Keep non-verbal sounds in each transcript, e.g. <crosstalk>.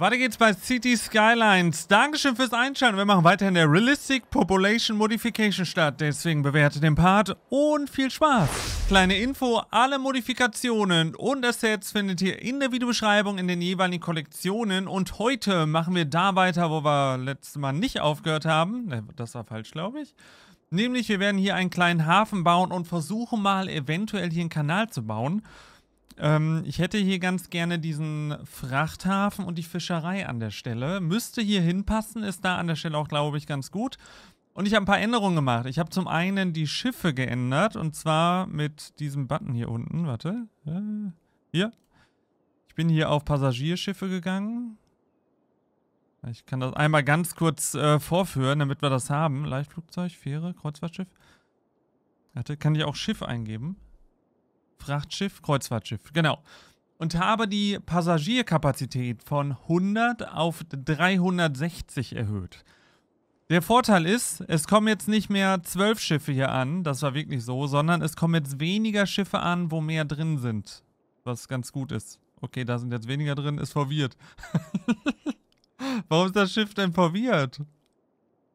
Weiter geht's bei City Skylines. Dankeschön fürs Einschalten. Wir machen weiter in der Realistic Population Modification statt. Deswegen bewerte den Part und viel Spaß. Kleine Info, alle Modifikationen und Assets findet ihr in der Videobeschreibung in den jeweiligen Kollektionen. Und heute machen wir da weiter, wo wir letztes Mal nicht aufgehört haben. Ne, das war falsch, glaube ich. Nämlich, wir werden hier einen kleinen Hafen bauen und versuchen mal eventuell hier einen Kanal zu bauen. Ähm, ich hätte hier ganz gerne diesen Frachthafen und die Fischerei an der Stelle. Müsste hier hinpassen, ist da an der Stelle auch, glaube ich, ganz gut. Und ich habe ein paar Änderungen gemacht. Ich habe zum einen die Schiffe geändert und zwar mit diesem Button hier unten. Warte. Äh, hier. Ich bin hier auf Passagierschiffe gegangen. Ich kann das einmal ganz kurz äh, vorführen, damit wir das haben. Leichtflugzeug, Fähre, Kreuzfahrtschiff. Warte, kann ich auch Schiff eingeben? Frachtschiff, Kreuzfahrtschiff, genau. Und habe die Passagierkapazität von 100 auf 360 erhöht. Der Vorteil ist, es kommen jetzt nicht mehr zwölf Schiffe hier an, das war wirklich so, sondern es kommen jetzt weniger Schiffe an, wo mehr drin sind. Was ganz gut ist. Okay, da sind jetzt weniger drin, ist verwirrt. <laughs> Warum ist das Schiff denn verwirrt?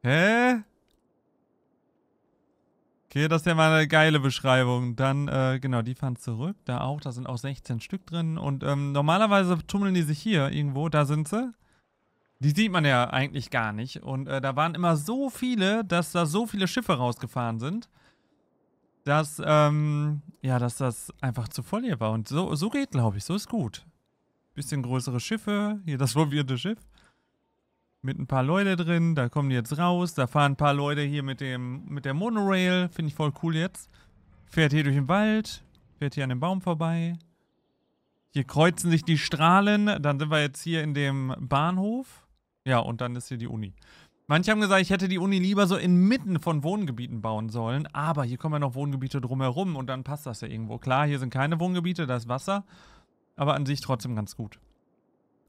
Hä? Okay, das ist ja mal eine geile Beschreibung. Dann, äh, genau, die fahren zurück. Da auch, da sind auch 16 Stück drin. Und ähm, normalerweise tummeln die sich hier irgendwo, da sind sie. Die sieht man ja eigentlich gar nicht. Und äh, da waren immer so viele, dass da so viele Schiffe rausgefahren sind, dass, ähm, ja, dass das einfach zu voll hier war. Und so, so geht, glaube ich, so ist gut. Bisschen größere Schiffe, hier das <laughs> rollierende Schiff mit ein paar Leute drin, da kommen die jetzt raus, da fahren ein paar Leute hier mit dem mit der Monorail, finde ich voll cool jetzt. Fährt hier durch den Wald, fährt hier an dem Baum vorbei. Hier kreuzen sich die Strahlen, dann sind wir jetzt hier in dem Bahnhof. Ja, und dann ist hier die Uni. Manche haben gesagt, ich hätte die Uni lieber so inmitten von Wohngebieten bauen sollen, aber hier kommen ja noch Wohngebiete drumherum und dann passt das ja irgendwo. Klar, hier sind keine Wohngebiete, da ist Wasser, aber an sich trotzdem ganz gut.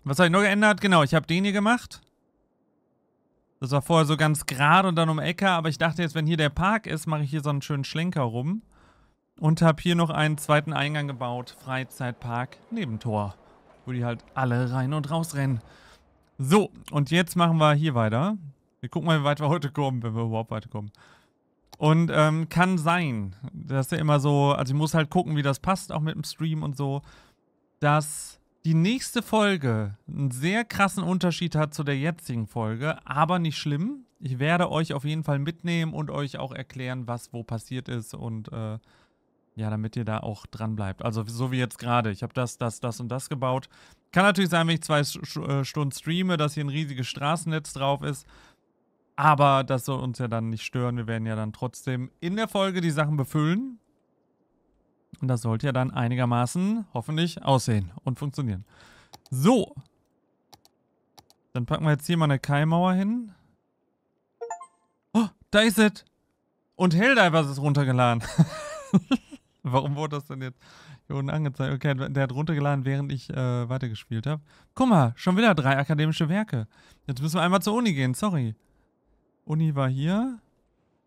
Was habe ich noch geändert? Genau, ich habe den hier gemacht. Das war vorher so ganz gerade und dann um Ecke, aber ich dachte jetzt, wenn hier der Park ist, mache ich hier so einen schönen Schlenker rum. Und habe hier noch einen zweiten Eingang gebaut, Freizeitpark, Nebentor, wo die halt alle rein und raus rennen. So, und jetzt machen wir hier weiter. Wir gucken mal, wie weit wir heute kommen, wenn wir überhaupt weiterkommen. Und ähm, kann sein, dass ja immer so, also ich muss halt gucken, wie das passt, auch mit dem Stream und so, dass die nächste Folge einen sehr krassen Unterschied hat zu der jetzigen Folge, aber nicht schlimm. Ich werde euch auf jeden Fall mitnehmen und euch auch erklären, was wo passiert ist und äh, ja, damit ihr da auch dran bleibt. Also so wie jetzt gerade. Ich habe das, das, das und das gebaut. Kann natürlich sein, wenn ich zwei äh, Stunden streame, dass hier ein riesiges Straßennetz drauf ist. Aber das soll uns ja dann nicht stören. Wir werden ja dann trotzdem in der Folge die Sachen befüllen. Und das sollte ja dann einigermaßen hoffentlich aussehen und funktionieren. So. Dann packen wir jetzt hier mal eine Keimauer hin. Oh, da ist es. Und Helldivers ist runtergeladen. <laughs> Warum wurde das denn jetzt hier unten angezeigt? Okay, der hat runtergeladen, während ich äh, weitergespielt habe. Guck mal, schon wieder drei akademische Werke. Jetzt müssen wir einmal zur Uni gehen, sorry. Uni war hier.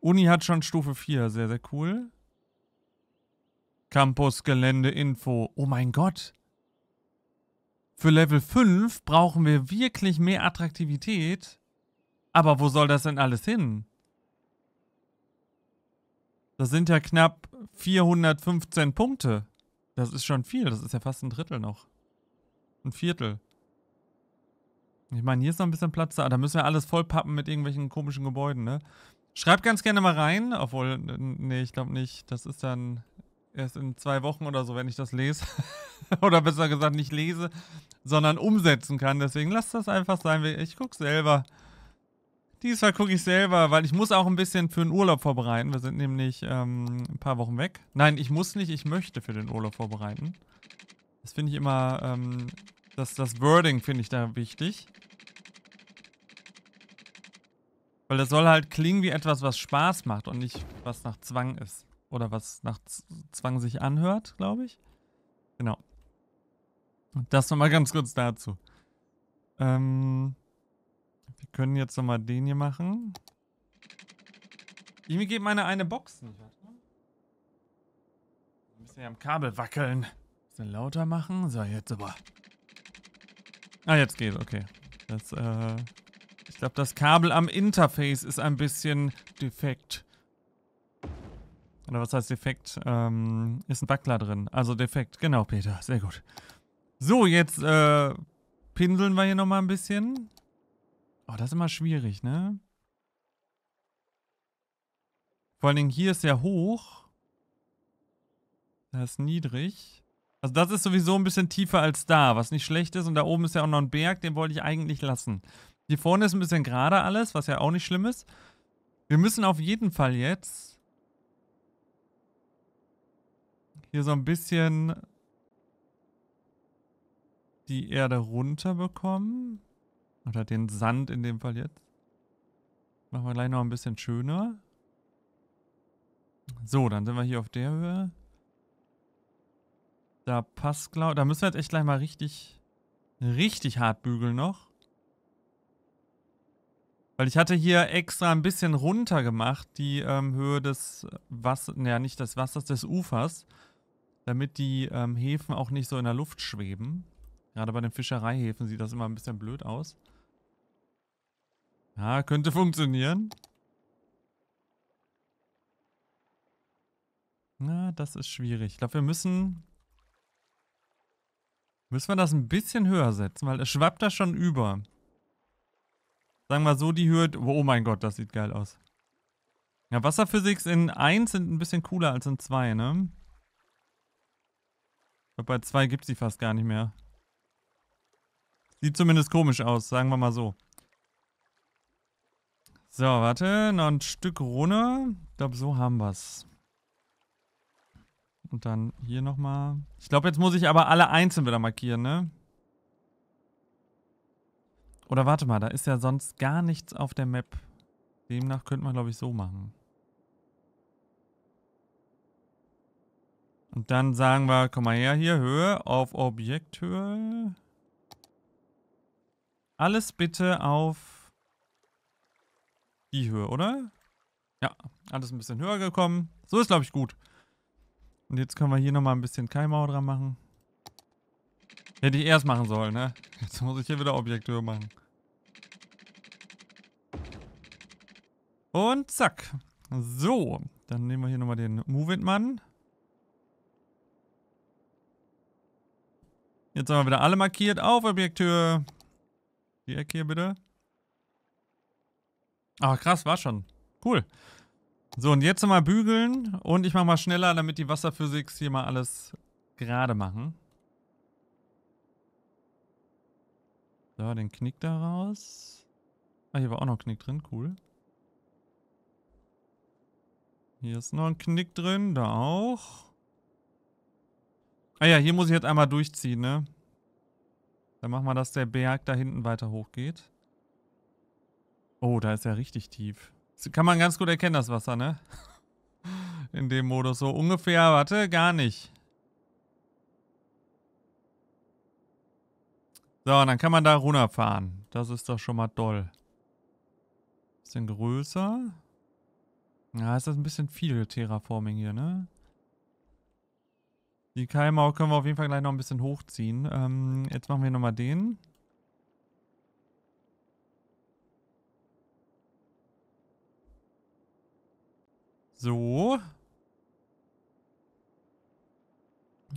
Uni hat schon Stufe 4, sehr, sehr cool. Campusgelände-Info. Oh mein Gott. Für Level 5 brauchen wir wirklich mehr Attraktivität. Aber wo soll das denn alles hin? Das sind ja knapp 415 Punkte. Das ist schon viel. Das ist ja fast ein Drittel noch. Ein Viertel. Ich meine, hier ist noch ein bisschen Platz da. Da müssen wir alles vollpappen mit irgendwelchen komischen Gebäuden, ne? Schreibt ganz gerne mal rein. Obwohl, nee, ich glaube nicht. Das ist dann erst in zwei Wochen oder so, wenn ich das lese. <laughs> oder besser gesagt, nicht lese, sondern umsetzen kann. Deswegen lass das einfach sein. Ich gucke selber. Diesmal gucke ich selber, weil ich muss auch ein bisschen für den Urlaub vorbereiten. Wir sind nämlich ähm, ein paar Wochen weg. Nein, ich muss nicht, ich möchte für den Urlaub vorbereiten. Das finde ich immer, ähm, das, das Wording finde ich da wichtig. Weil das soll halt klingen wie etwas, was Spaß macht und nicht was nach Zwang ist oder was nach Zwang sich anhört, glaube ich. Genau. Und das nochmal ganz kurz dazu. Ähm, wir können jetzt nochmal den hier machen. Irgendwie geht meine eine Box nicht. Wir müssen ja am Kabel wackeln. Ein bisschen lauter machen. So, jetzt aber. Ah, jetzt geht, okay. Das, äh, ich glaube, das Kabel am Interface ist ein bisschen defekt. Oder was heißt defekt? Ähm, ist ein Backler drin. Also defekt. Genau, Peter. Sehr gut. So, jetzt äh, pinseln wir hier nochmal ein bisschen. Oh, das ist immer schwierig, ne? Vor allen Dingen hier ist ja hoch. Da ist niedrig. Also das ist sowieso ein bisschen tiefer als da, was nicht schlecht ist. Und da oben ist ja auch noch ein Berg, den wollte ich eigentlich lassen. Hier vorne ist ein bisschen gerade alles, was ja auch nicht schlimm ist. Wir müssen auf jeden Fall jetzt hier so ein bisschen die Erde runterbekommen. Oder den Sand in dem Fall jetzt. Machen wir gleich noch ein bisschen schöner. So, dann sind wir hier auf der Höhe. Da passt, glaube Da müssen wir jetzt echt gleich mal richtig, richtig hart bügeln noch. Weil ich hatte hier extra ein bisschen runter gemacht, die ähm, Höhe des Wassers, naja, nicht des Wassers, des Ufers damit die ähm, Hefen auch nicht so in der Luft schweben. Gerade bei den Fischereihäfen sieht das immer ein bisschen blöd aus. Ja, könnte funktionieren. Na, das ist schwierig. Ich glaube, wir müssen... Müssen wir das ein bisschen höher setzen, weil es schwappt da schon über. Sagen wir so, die Höhe... Oh mein Gott, das sieht geil aus. Ja, Wasserphysik in 1 sind ein bisschen cooler als in 2, ne? glaube, bei zwei gibt es die fast gar nicht mehr. Sieht zumindest komisch aus, sagen wir mal so. So, warte. Noch ein Stück Rune. Ich glaube, so haben wir es. Und dann hier nochmal. Ich glaube, jetzt muss ich aber alle einzeln wieder markieren, ne? Oder warte mal, da ist ja sonst gar nichts auf der Map. Demnach könnte man, glaube ich, so machen. Und dann sagen wir, komm mal her hier, Höhe auf Objekthöhe. Alles bitte auf die Höhe, oder? Ja, alles ein bisschen höher gekommen. So ist, glaube ich, gut. Und jetzt können wir hier nochmal ein bisschen Keimauer dran machen. Hätte ich erst machen sollen, ne? Jetzt muss ich hier wieder Objekthöhe machen. Und zack. So, dann nehmen wir hier nochmal den Move-It-Mann. Jetzt haben wir wieder alle markiert. Auf Objekttür. Die Ecke hier bitte. Ach krass, war schon. Cool. So, und jetzt nochmal bügeln. Und ich mache mal schneller, damit die Wasserphysik hier mal alles gerade machen. So, den Knick da raus. Ah, hier war auch noch ein Knick drin. Cool. Hier ist noch ein Knick drin. Da auch. Ah ja, hier muss ich jetzt einmal durchziehen, ne? Dann machen wir, dass der Berg da hinten weiter hochgeht. Oh, da ist er richtig tief. Das kann man ganz gut erkennen, das Wasser, ne? <laughs> In dem Modus so ungefähr, warte, gar nicht. So, und dann kann man da runterfahren. Das ist doch schon mal doll. Bisschen größer. Ja, ist das ein bisschen viel Terraforming hier, ne? Die Keimau können wir auf jeden Fall gleich noch ein bisschen hochziehen. Ähm, jetzt machen wir nochmal den. So.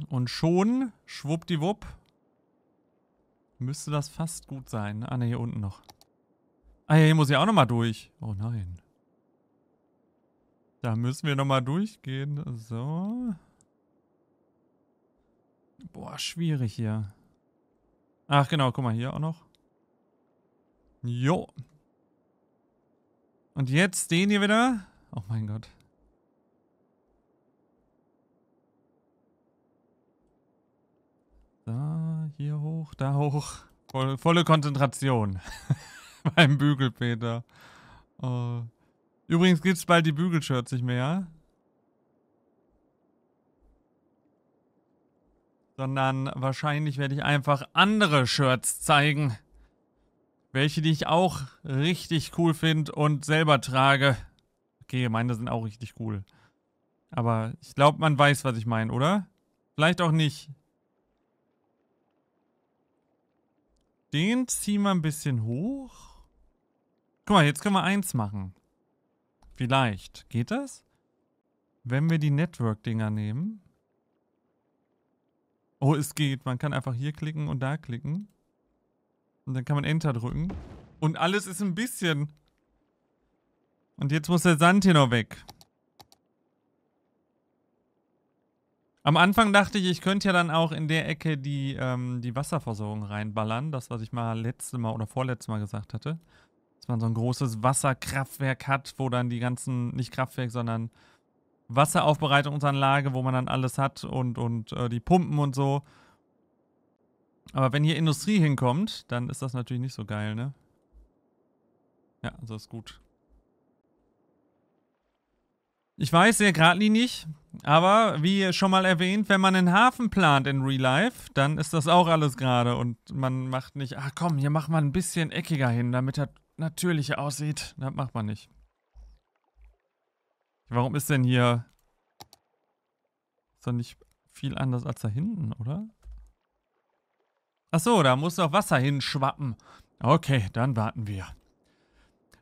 Und schon, schwuppdiwupp, müsste das fast gut sein. Ah ne, hier unten noch. Ah ja, hier muss ich auch nochmal durch. Oh nein. Da müssen wir nochmal durchgehen. So. Boah, schwierig hier. Ach genau, guck mal hier auch noch. Jo. Und jetzt den hier wieder. Oh mein Gott. Da, hier hoch, da hoch. Voll, volle Konzentration. <laughs> Beim Bügelpeter. Oh. Übrigens gibt es bald die Bügelshirts nicht mehr. sondern wahrscheinlich werde ich einfach andere Shirts zeigen. Welche, die ich auch richtig cool finde und selber trage. Okay, meine sind auch richtig cool. Aber ich glaube, man weiß, was ich meine, oder? Vielleicht auch nicht. Den ziehen wir ein bisschen hoch. Guck mal, jetzt können wir eins machen. Vielleicht. Geht das? Wenn wir die Network-Dinger nehmen. Oh, es geht. Man kann einfach hier klicken und da klicken. Und dann kann man Enter drücken. Und alles ist ein bisschen. Und jetzt muss der Sand hier noch weg. Am Anfang dachte ich, ich könnte ja dann auch in der Ecke die, ähm, die Wasserversorgung reinballern. Das, was ich mal letzte Mal oder vorletztes Mal gesagt hatte. Dass man so ein großes Wasserkraftwerk hat, wo dann die ganzen, nicht Kraftwerk, sondern Wasseraufbereitungsanlage, wo man dann alles hat und, und äh, die Pumpen und so. Aber wenn hier Industrie hinkommt, dann ist das natürlich nicht so geil, ne? Ja, also ist gut. Ich weiß, sehr geradlinig, aber wie schon mal erwähnt, wenn man einen Hafen plant in Real Life, dann ist das auch alles gerade und man macht nicht, ach komm, hier macht man ein bisschen eckiger hin, damit das natürlicher aussieht. Das macht man nicht. Warum ist denn hier... Ist doch nicht viel anders als da hinten, oder? Achso, da muss noch Wasser hinschwappen. Okay, dann warten wir.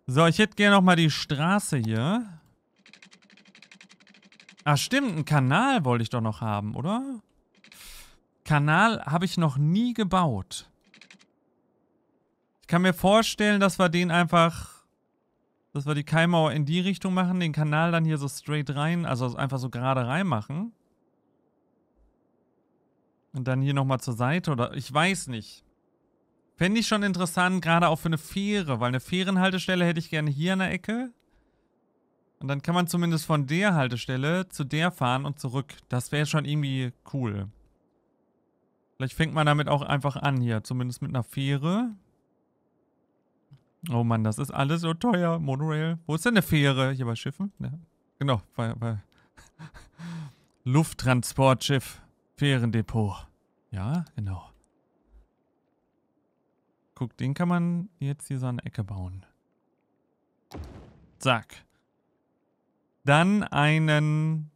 So, ich hätte gerne nochmal die Straße hier. Ah, stimmt, einen Kanal wollte ich doch noch haben, oder? Kanal habe ich noch nie gebaut. Ich kann mir vorstellen, dass wir den einfach dass wir die Keimauer in die Richtung machen, den Kanal dann hier so straight rein, also einfach so gerade rein machen. Und dann hier nochmal zur Seite oder ich weiß nicht. Fände ich schon interessant, gerade auch für eine Fähre, weil eine Fährenhaltestelle hätte ich gerne hier an der Ecke. Und dann kann man zumindest von der Haltestelle zu der fahren und zurück. Das wäre schon irgendwie cool. Vielleicht fängt man damit auch einfach an hier, zumindest mit einer Fähre. Oh Mann, das ist alles so teuer. Monorail. Wo ist denn eine Fähre? Hier bei Schiffen? Ja. Genau, bei, bei <laughs> Lufttransportschiff. Fährendepot. Ja, genau. Guck, den kann man jetzt hier so eine Ecke bauen. Zack. Dann einen...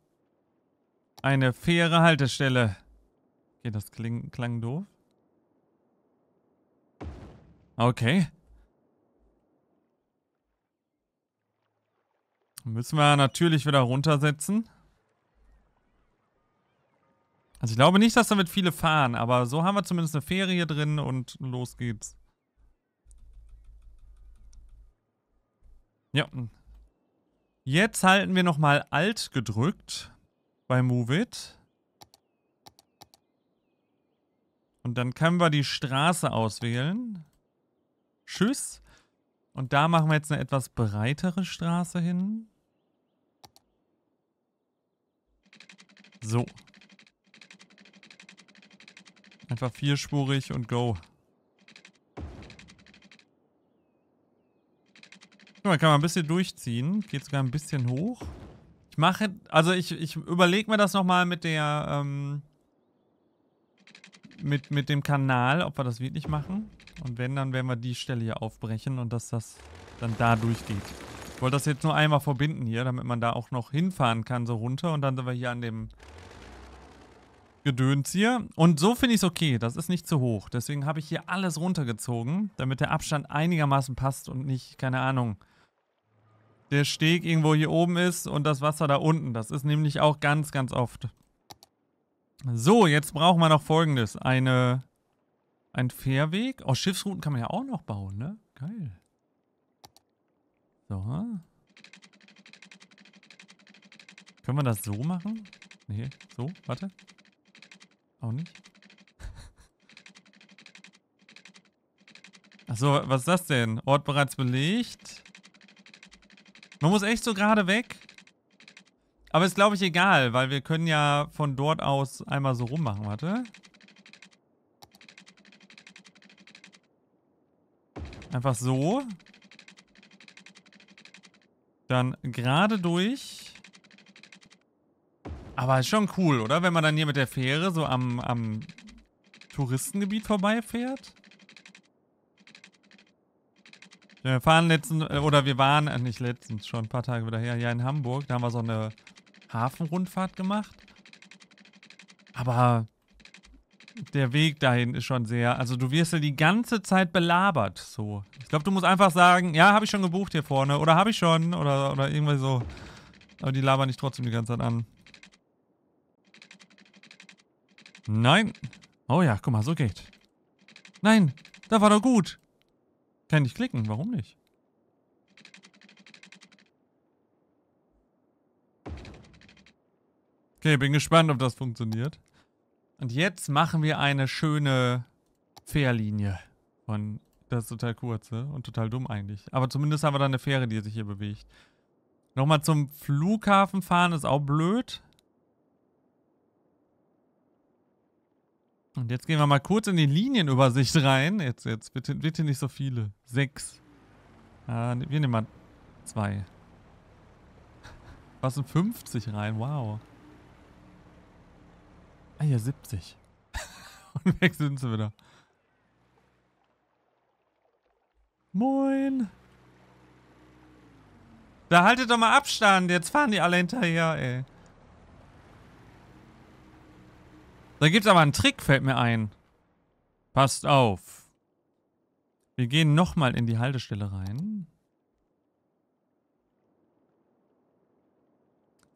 Eine faire Haltestelle. Okay, das kling, klang doof. Okay. Müssen wir natürlich wieder runtersetzen. Also ich glaube nicht, dass damit viele fahren, aber so haben wir zumindest eine Fähre hier drin und los geht's. Ja. Jetzt halten wir nochmal Alt gedrückt bei Move It. Und dann können wir die Straße auswählen. Tschüss. Und da machen wir jetzt eine etwas breitere Straße hin. So. Einfach vierspurig und go. Guck mal, kann man ein bisschen durchziehen. Geht sogar ein bisschen hoch. Ich mache, also ich, ich überlege mir das nochmal mit der, ähm, mit, mit dem Kanal, ob wir das wirklich machen. Und wenn, dann werden wir die Stelle hier aufbrechen und dass das dann da durchgeht. Ich wollte das jetzt nur einmal verbinden hier, damit man da auch noch hinfahren kann, so runter. Und dann sind wir hier an dem Gedöns hier. Und so finde ich es okay. Das ist nicht zu hoch. Deswegen habe ich hier alles runtergezogen, damit der Abstand einigermaßen passt und nicht, keine Ahnung, der Steg irgendwo hier oben ist und das Wasser da unten. Das ist nämlich auch ganz, ganz oft. So, jetzt brauchen wir noch folgendes. Eine, ein Fährweg. Oh, Schiffsrouten kann man ja auch noch bauen, ne? Geil. So, Können wir das so machen? Nee, so, warte. Auch nicht. <laughs> Achso, was ist das denn? Ort bereits belegt. Man muss echt so gerade weg. Aber ist, glaube ich, egal, weil wir können ja von dort aus einmal so rummachen. Warte. Einfach so. Dann gerade durch. Aber ist schon cool, oder? Wenn man dann hier mit der Fähre so am, am Touristengebiet vorbeifährt. Wir fahren letzten, äh, oder wir waren, äh, nicht letztens, schon ein paar Tage wieder her, hier in Hamburg. Da haben wir so eine Hafenrundfahrt gemacht. Aber der Weg dahin ist schon sehr. Also du wirst ja die ganze Zeit belabert. So. Ich glaube, du musst einfach sagen, ja, habe ich schon gebucht hier vorne. Oder habe ich schon. Oder, oder irgendwie so. Aber die labern dich trotzdem die ganze Zeit an. Nein. Oh ja, guck mal, so geht. Nein, da war doch gut. Kann ich klicken, warum nicht? Okay, bin gespannt, ob das funktioniert. Und jetzt machen wir eine schöne Fährlinie. Und das ist total kurze ne? und total dumm eigentlich. Aber zumindest haben wir da eine Fähre, die sich hier bewegt. Nochmal zum Flughafen fahren ist auch blöd. Und jetzt gehen wir mal kurz in die Linienübersicht rein. Jetzt, jetzt, bitte, bitte nicht so viele. Sechs. Äh, wir nehmen mal zwei. Was sind 50 rein? Wow. Ah ja, 70. <laughs> Und weg sind sie wieder. Moin. Da haltet doch mal Abstand. Jetzt fahren die alle hinterher, ey. Da gibt's aber einen Trick, fällt mir ein. Passt auf. Wir gehen nochmal in die Haltestelle rein.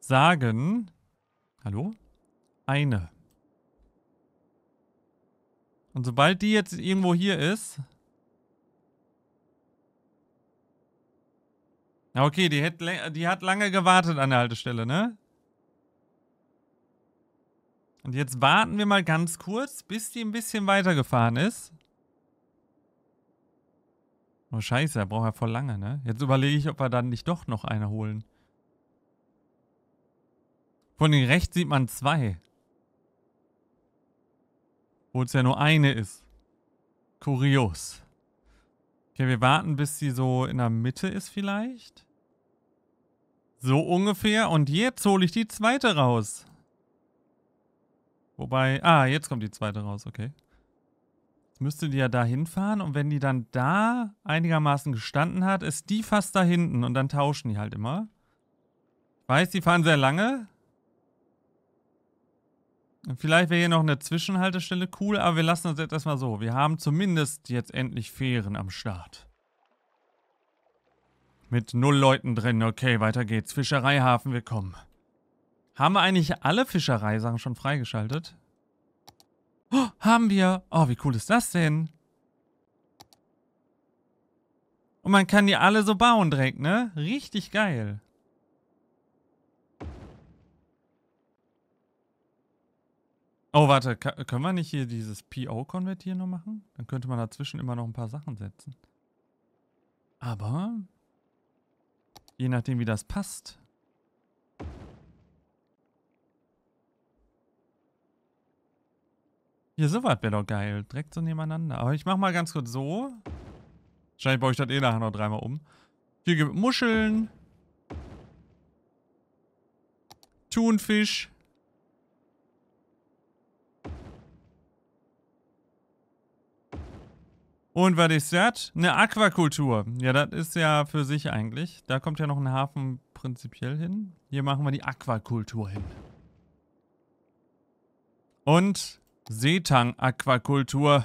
Sagen. Hallo? Eine. Und sobald die jetzt irgendwo hier ist... Ja, okay, die hat, die hat lange gewartet an der Haltestelle, ne? Und jetzt warten wir mal ganz kurz, bis die ein bisschen weitergefahren ist. Oh scheiße, er braucht ja voll lange, ne? Jetzt überlege ich, ob wir dann nicht doch noch eine holen. Von den rechts sieht man zwei. Wo es ja nur eine ist. Kurios. Okay, wir warten, bis sie so in der Mitte ist vielleicht. So ungefähr. Und jetzt hole ich die zweite raus. Wobei, ah, jetzt kommt die zweite raus, okay. Jetzt müsste die ja da hinfahren und wenn die dann da einigermaßen gestanden hat, ist die fast da hinten und dann tauschen die halt immer. Ich weiß, die fahren sehr lange, Vielleicht wäre hier noch eine Zwischenhaltestelle cool, aber wir lassen uns jetzt erstmal so. Wir haben zumindest jetzt endlich Fähren am Start. Mit null Leuten drin. Okay, weiter geht's. Fischereihafen, wir kommen. Haben wir eigentlich alle Fischereisachen schon freigeschaltet? Oh, haben wir. Oh, wie cool ist das denn? Und man kann die alle so bauen direkt, ne? Richtig geil. Oh, warte, können wir nicht hier dieses PO-Konvertieren noch machen? Dann könnte man dazwischen immer noch ein paar Sachen setzen. Aber, je nachdem wie das passt. Hier, sowas wäre doch geil. Direkt so nebeneinander. Aber ich mach mal ganz kurz so. Wahrscheinlich baue ich das eh nachher noch dreimal um. Hier gibt Muscheln. Thunfisch. Und was ist das? Eine Aquakultur. Ja, das ist ja für sich eigentlich. Da kommt ja noch ein Hafen prinzipiell hin. Hier machen wir die Aquakultur hin. Und Seetang-Aquakultur.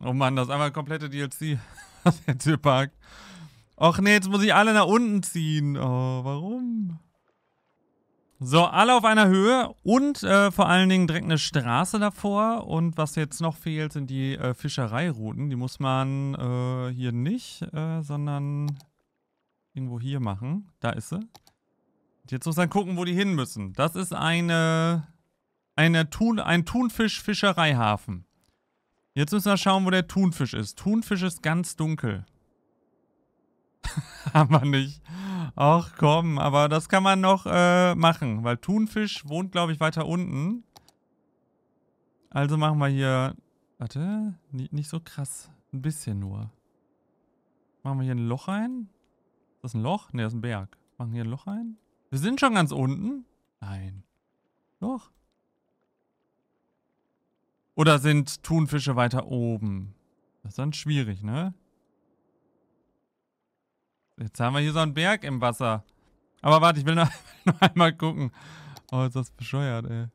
Oh Mann, das ist einmal komplette DLC. Was <laughs> der Typ packt. Och nee, jetzt muss ich alle nach unten ziehen. Oh, warum? So, alle auf einer Höhe und äh, vor allen Dingen direkt eine Straße davor. Und was jetzt noch fehlt, sind die äh, Fischereirouten. Die muss man äh, hier nicht, äh, sondern irgendwo hier machen. Da ist sie. Und jetzt muss man gucken, wo die hin müssen. Das ist eine, eine Thun, ein Thunfisch-Fischereihafen. Jetzt müssen wir schauen, wo der Thunfisch ist. Thunfisch ist ganz dunkel. <laughs> Haben wir nicht. Ach komm, aber das kann man noch äh, machen, weil Thunfisch wohnt, glaube ich, weiter unten. Also machen wir hier... Warte, nicht, nicht so krass. Ein bisschen nur. Machen wir hier ein Loch ein. Ist das ein Loch? Ne, das ist ein Berg. Machen wir hier ein Loch ein. Wir sind schon ganz unten. Nein. Loch. Oder sind Thunfische weiter oben? Das ist dann schwierig, ne? Jetzt haben wir hier so einen Berg im Wasser. Aber warte, ich will noch, <laughs> noch einmal gucken. Oh, ist das bescheuert, ey.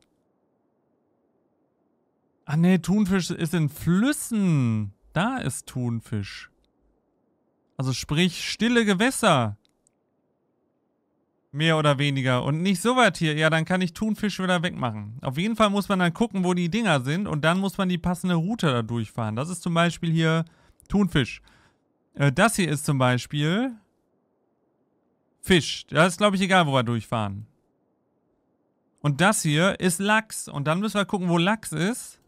Ah ne, Thunfisch ist in Flüssen. Da ist Thunfisch. Also sprich, stille Gewässer. Mehr oder weniger. Und nicht so weit hier. Ja, dann kann ich Thunfisch wieder wegmachen. Auf jeden Fall muss man dann gucken, wo die Dinger sind. Und dann muss man die passende Route da durchfahren. Das ist zum Beispiel hier Thunfisch. Äh, das hier ist zum Beispiel Fisch. Das ist, glaube ich, egal, wo wir durchfahren. Und das hier ist Lachs. Und dann müssen wir gucken, wo Lachs ist.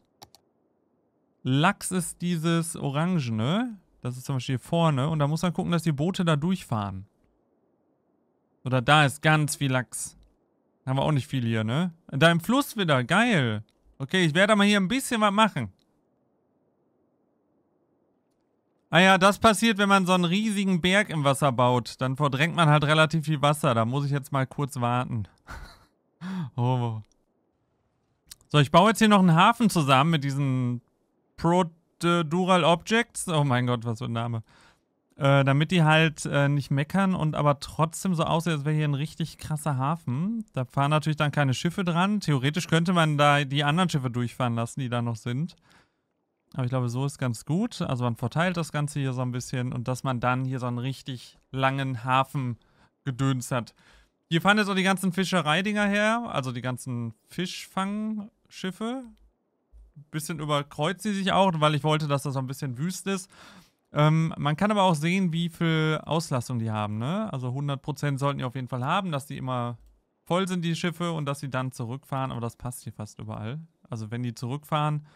Lachs ist dieses Orangene. Das ist zum Beispiel hier vorne. Und da muss man gucken, dass die Boote da durchfahren. Oder da ist ganz viel Lachs. Haben wir auch nicht viel hier, ne? Da im Fluss wieder. Geil. Okay, ich werde mal hier ein bisschen was machen. Ah ja, das passiert, wenn man so einen riesigen Berg im Wasser baut. Dann verdrängt man halt relativ viel Wasser. Da muss ich jetzt mal kurz warten. <laughs> oh. So, ich baue jetzt hier noch einen Hafen zusammen mit diesen Procedural Objects. Oh mein Gott, was für ein Name. Äh, damit die halt äh, nicht meckern und aber trotzdem so aussehen, als wäre hier ein richtig krasser Hafen. Da fahren natürlich dann keine Schiffe dran. Theoretisch könnte man da die anderen Schiffe durchfahren lassen, die da noch sind. Aber ich glaube, so ist ganz gut. Also man verteilt das Ganze hier so ein bisschen und dass man dann hier so einen richtig langen Hafen gedönst hat. Hier fahren jetzt auch die ganzen Fischereidinger her, also die ganzen Fischfangschiffe. Ein bisschen überkreuzt sie sich auch, weil ich wollte, dass das so ein bisschen wüst ist. Ähm, man kann aber auch sehen, wie viel Auslastung die haben. Ne? Also 100% sollten die auf jeden Fall haben, dass die immer voll sind, die Schiffe, und dass sie dann zurückfahren. Aber das passt hier fast überall. Also wenn die zurückfahren,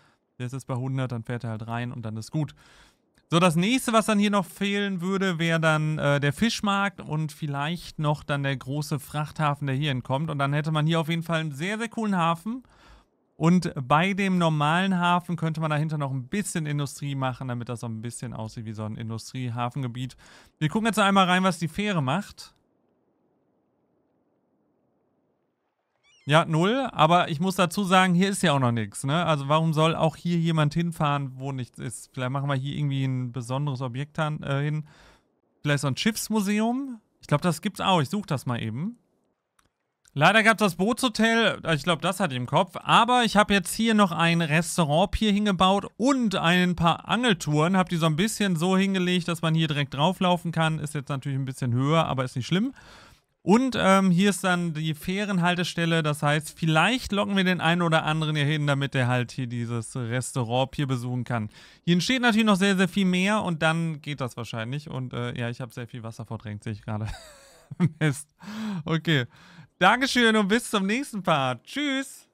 der ist jetzt bei 100, dann fährt er halt rein und dann ist gut. So, das nächste, was dann hier noch fehlen würde, wäre dann äh, der Fischmarkt und vielleicht noch dann der große Frachthafen, der hier hinkommt. Und dann hätte man hier auf jeden Fall einen sehr, sehr coolen Hafen. Und bei dem normalen Hafen könnte man dahinter noch ein bisschen Industrie machen, damit das so ein bisschen aussieht wie so ein Industriehafengebiet. Wir gucken jetzt einmal rein, was die Fähre macht. Ja, null. Aber ich muss dazu sagen, hier ist ja auch noch nichts. Ne? Also warum soll auch hier jemand hinfahren, wo nichts ist? Vielleicht machen wir hier irgendwie ein besonderes Objekt an, äh, hin. Vielleicht so ein Schiffsmuseum. Ich glaube, das gibt's auch. Ich suche das mal eben. Leider gab es das Bootshotel, äh, ich glaube, das hatte ich im Kopf. Aber ich habe jetzt hier noch ein Restaurant hier hingebaut und ein paar Angeltouren. Habe die so ein bisschen so hingelegt, dass man hier direkt drauflaufen kann. Ist jetzt natürlich ein bisschen höher, aber ist nicht schlimm. Und ähm, hier ist dann die Fährenhaltestelle, das heißt, vielleicht locken wir den einen oder anderen hier hin, damit er halt hier dieses Restaurant hier besuchen kann. Hier entsteht natürlich noch sehr, sehr viel mehr und dann geht das wahrscheinlich. Und äh, ja, ich habe sehr viel Wasser verdrängt, sehe ich gerade. <laughs> Mist. Okay. Dankeschön und bis zum nächsten Part. Tschüss.